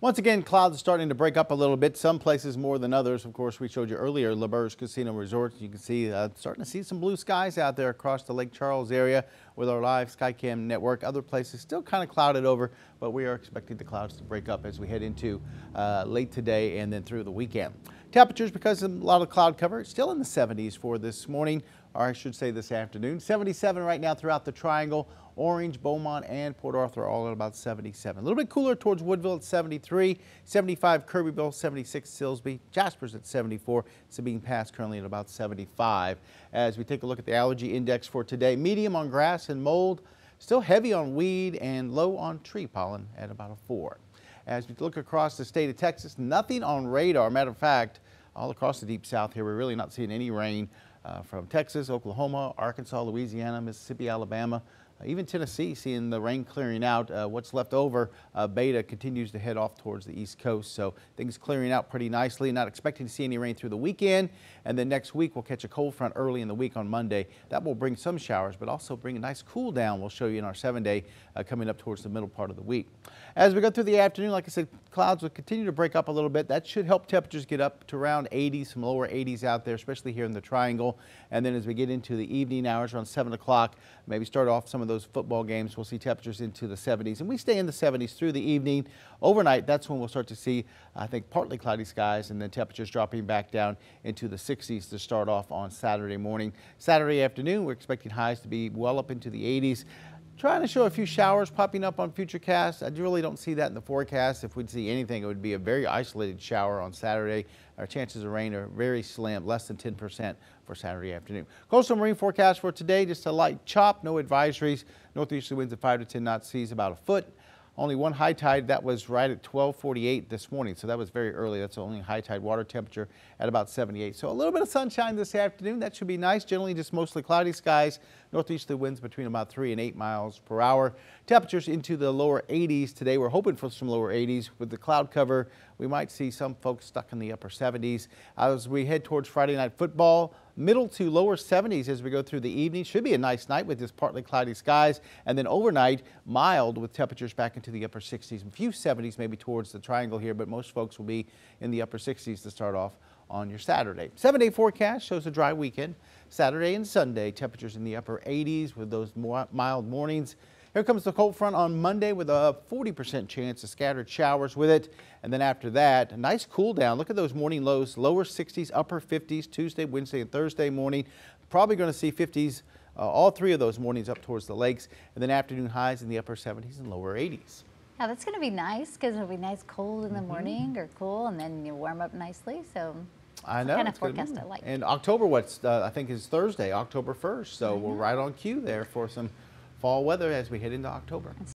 Once again, clouds are starting to break up a little bit, some places more than others. Of course, we showed you earlier LaBerge Casino Resort. You can see, uh, starting to see some blue skies out there across the Lake Charles area with our live SkyCam network. Other places still kind of clouded over, but we are expecting the clouds to break up as we head into uh, late today and then through the weekend. Temperatures, because of a lot of cloud cover, still in the 70s for this morning, or I should say this afternoon. 77 right now throughout the triangle. Orange, Beaumont, and Port Arthur all at about 77. A little bit cooler towards Woodville at 73, 75 Kirbyville, 76 Silsby, Jasper's at 74, Sabine Pass currently at about 75. As we take a look at the allergy index for today, medium on grass and mold, still heavy on weed and low on tree pollen at about a 4. As you look across the state of Texas, nothing on radar. Matter of fact, all across the deep south here, we're really not seeing any rain uh, from Texas, Oklahoma, Arkansas, Louisiana, Mississippi, Alabama, even Tennessee seeing the rain clearing out. Uh, what's left over, uh, beta continues to head off towards the east coast. So things clearing out pretty nicely. Not expecting to see any rain through the weekend. And then next week, we'll catch a cold front early in the week on Monday. That will bring some showers, but also bring a nice cool down. We'll show you in our seven day uh, coming up towards the middle part of the week. As we go through the afternoon, like I said, clouds will continue to break up a little bit. That should help temperatures get up to around 80, some lower 80s out there, especially here in the triangle. And then as we get into the evening hours around 7 o'clock, maybe start off some of of those football games, we'll see temperatures into the 70s. And we stay in the 70s through the evening. Overnight, that's when we'll start to see, I think, partly cloudy skies and then temperatures dropping back down into the 60s to start off on Saturday morning. Saturday afternoon, we're expecting highs to be well up into the 80s. Trying to show a few showers popping up on future casts. I really don't see that in the forecast. If we'd see anything, it would be a very isolated shower on Saturday. Our chances of rain are very slim, less than 10% for Saturday afternoon. Coastal marine forecast for today, just a light chop, no advisories. Northeasterly winds at 5 to 10 knots, seas about a foot. Only one high tide that was right at 1248 this morning. So that was very early. That's the only high tide water temperature at about 78. So a little bit of sunshine this afternoon. That should be nice. Generally just mostly cloudy skies. Northeasterly winds between about 3 and 8 miles per hour. Temperatures into the lower 80s today. We're hoping for some lower 80s with the cloud cover. We might see some folks stuck in the upper 70s. As we head towards Friday night football, middle to lower 70s as we go through the evening. Should be a nice night with just partly cloudy skies. And then overnight, mild with temperatures back into the upper 60s. A few 70s maybe towards the triangle here, but most folks will be in the upper 60s to start off on your Saturday. Seven day forecast shows a dry weekend. Saturday and Sunday, temperatures in the upper 80s with those mild mornings. Here comes the cold front on Monday with a 40% chance of scattered showers with it. And then after that, a nice cool down. Look at those morning lows, lower 60s, upper 50s, Tuesday, Wednesday, and Thursday morning. Probably going to see 50s uh, all three of those mornings up towards the lakes. And then afternoon highs in the upper 70s and lower 80s. Yeah, that's going to be nice because it'll be nice cold in the mm -hmm. morning or cool, and then you warm up nicely. So I know. Kind of forecast I like. And October, what's uh, I think is Thursday, October 1st. So mm -hmm. we're right on cue there for some fall weather as we head into October.